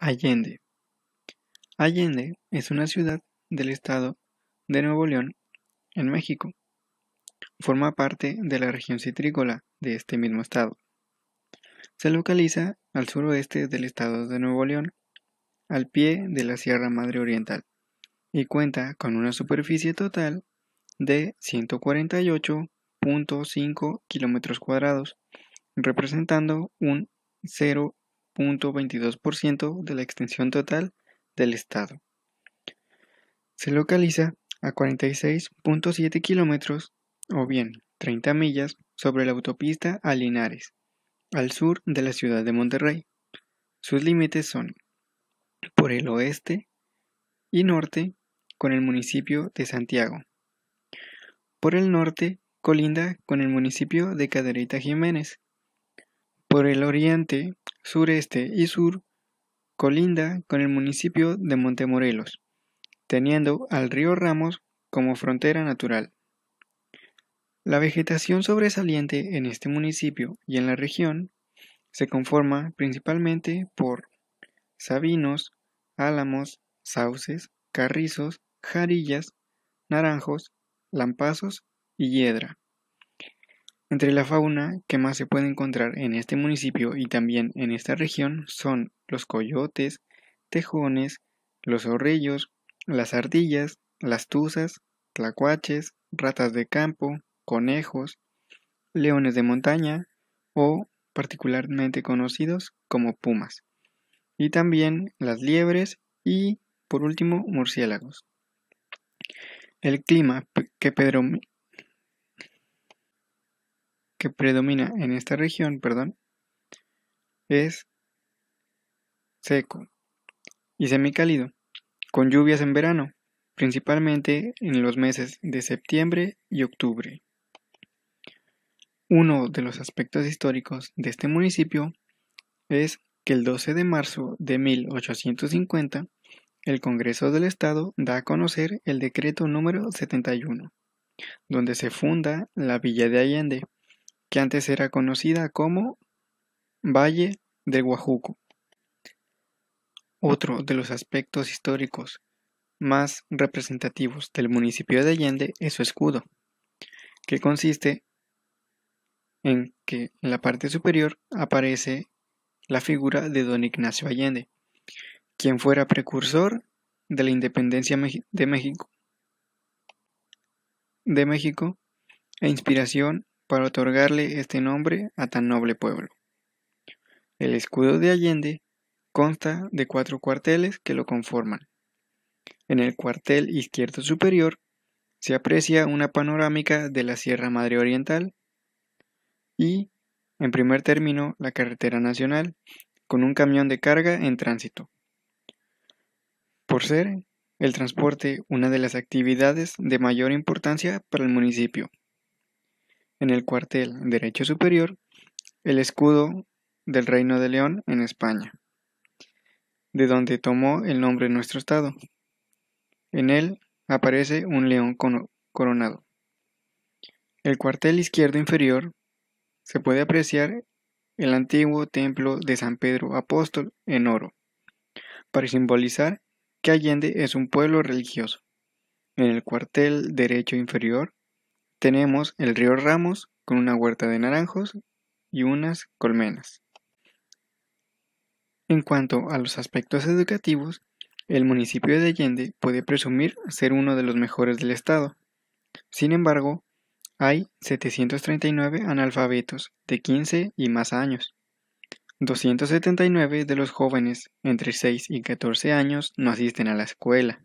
Allende. Allende es una ciudad del estado de Nuevo León, en México. Forma parte de la región citrícola de este mismo estado. Se localiza al suroeste del estado de Nuevo León, al pie de la Sierra Madre Oriental, y cuenta con una superficie total de 148.5 kilómetros cuadrados, representando un 0 0.22% de la extensión total del estado. Se localiza a 46.7 kilómetros o bien 30 millas sobre la autopista Alinares al sur de la ciudad de Monterrey. Sus límites son por el oeste y norte con el municipio de Santiago. Por el norte colinda con el municipio de Caderita Jiménez. Por el oriente sureste y sur colinda con el municipio de Montemorelos, teniendo al río Ramos como frontera natural. La vegetación sobresaliente en este municipio y en la región se conforma principalmente por sabinos, álamos, sauces, carrizos, jarillas, naranjos, lampazos y hiedra. Entre la fauna que más se puede encontrar en este municipio y también en esta región son los coyotes, tejones, los zorrillos, las ardillas, las tuzas, tlacuaches, ratas de campo, conejos, leones de montaña o particularmente conocidos como pumas, y también las liebres y por último murciélagos. El clima que, Pedro que predomina en esta región, perdón, es seco y semicálido, con lluvias en verano, principalmente en los meses de septiembre y octubre. Uno de los aspectos históricos de este municipio es que el 12 de marzo de 1850 el Congreso del Estado da a conocer el decreto número 71, donde se funda la Villa de Allende que antes era conocida como Valle de Guajuco. Otro de los aspectos históricos más representativos del municipio de Allende es su escudo, que consiste en que en la parte superior aparece la figura de don Ignacio Allende, quien fuera precursor de la independencia de México, de México e inspiración para otorgarle este nombre a tan noble pueblo. El escudo de Allende consta de cuatro cuarteles que lo conforman. En el cuartel izquierdo superior se aprecia una panorámica de la Sierra Madre Oriental y, en primer término, la carretera nacional, con un camión de carga en tránsito. Por ser el transporte una de las actividades de mayor importancia para el municipio en el cuartel derecho superior el escudo del Reino de León en España, de donde tomó el nombre nuestro estado. En él aparece un león coronado. El cuartel izquierdo inferior se puede apreciar el antiguo templo de San Pedro Apóstol en oro, para simbolizar que Allende es un pueblo religioso. En el cuartel derecho inferior tenemos el río Ramos con una huerta de naranjos y unas colmenas. En cuanto a los aspectos educativos, el municipio de Allende puede presumir ser uno de los mejores del estado. Sin embargo, hay 739 analfabetos de 15 y más años. 279 de los jóvenes entre 6 y 14 años no asisten a la escuela.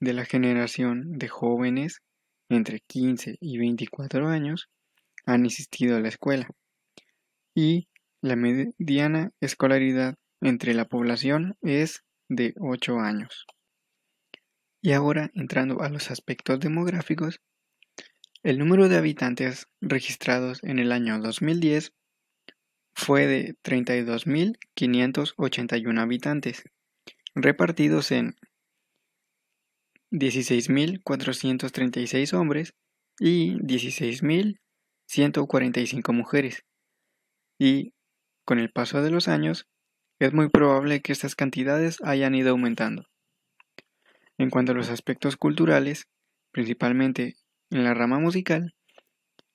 de la generación de jóvenes entre 15 y 24 años han asistido a la escuela y la mediana escolaridad entre la población es de 8 años. Y ahora, entrando a los aspectos demográficos, el número de habitantes registrados en el año 2010 fue de 32.581 habitantes, repartidos en 16.436 hombres y 16.145 mujeres. Y con el paso de los años, es muy probable que estas cantidades hayan ido aumentando. En cuanto a los aspectos culturales, principalmente en la rama musical,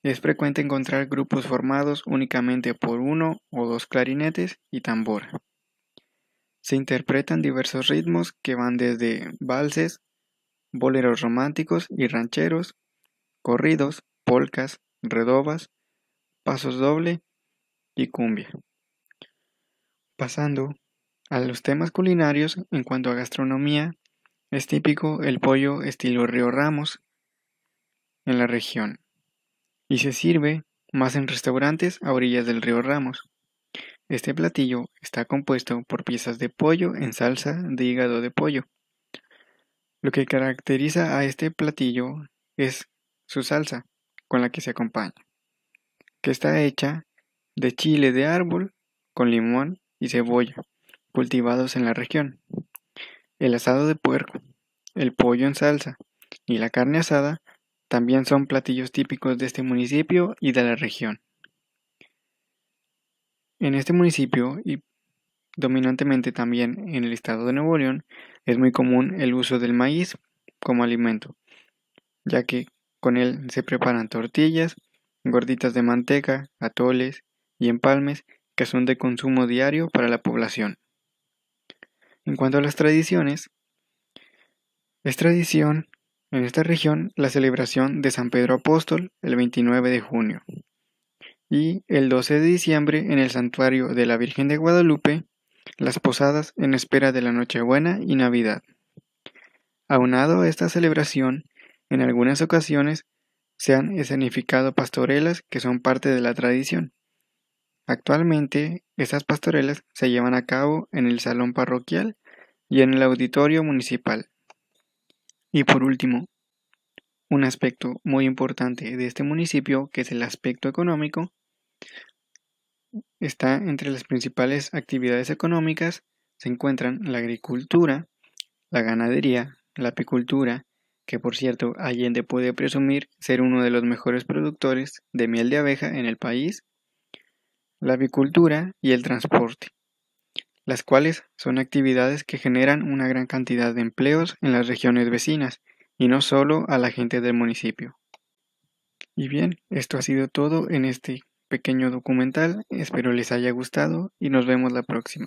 es frecuente encontrar grupos formados únicamente por uno o dos clarinetes y tambor. Se interpretan diversos ritmos que van desde valses, boleros románticos y rancheros, corridos, polcas, redobas, pasos doble y cumbia. Pasando a los temas culinarios, en cuanto a gastronomía, es típico el pollo estilo Río Ramos en la región y se sirve más en restaurantes a orillas del río Ramos. Este platillo está compuesto por piezas de pollo en salsa de hígado de pollo, lo que caracteriza a este platillo es su salsa con la que se acompaña, que está hecha de chile de árbol con limón y cebolla, cultivados en la región, el asado de puerco, el pollo en salsa y la carne asada también son platillos típicos de este municipio y de la región. En este municipio y Dominantemente también en el estado de Nuevo León es muy común el uso del maíz como alimento, ya que con él se preparan tortillas, gorditas de manteca, atoles y empalmes que son de consumo diario para la población. En cuanto a las tradiciones, es tradición en esta región la celebración de San Pedro Apóstol el 29 de junio y el 12 de diciembre en el santuario de la Virgen de Guadalupe las posadas en espera de la Nochebuena y Navidad. Aunado a esta celebración, en algunas ocasiones se han escenificado pastorelas que son parte de la tradición. Actualmente, estas pastorelas se llevan a cabo en el salón parroquial y en el auditorio municipal. Y por último, un aspecto muy importante de este municipio, que es el aspecto económico, está entre las principales actividades económicas se encuentran la agricultura, la ganadería, la apicultura, que por cierto Allende puede presumir ser uno de los mejores productores de miel de abeja en el país, la avicultura y el transporte, las cuales son actividades que generan una gran cantidad de empleos en las regiones vecinas y no solo a la gente del municipio. Y bien, esto ha sido todo en este pequeño documental, espero les haya gustado y nos vemos la próxima.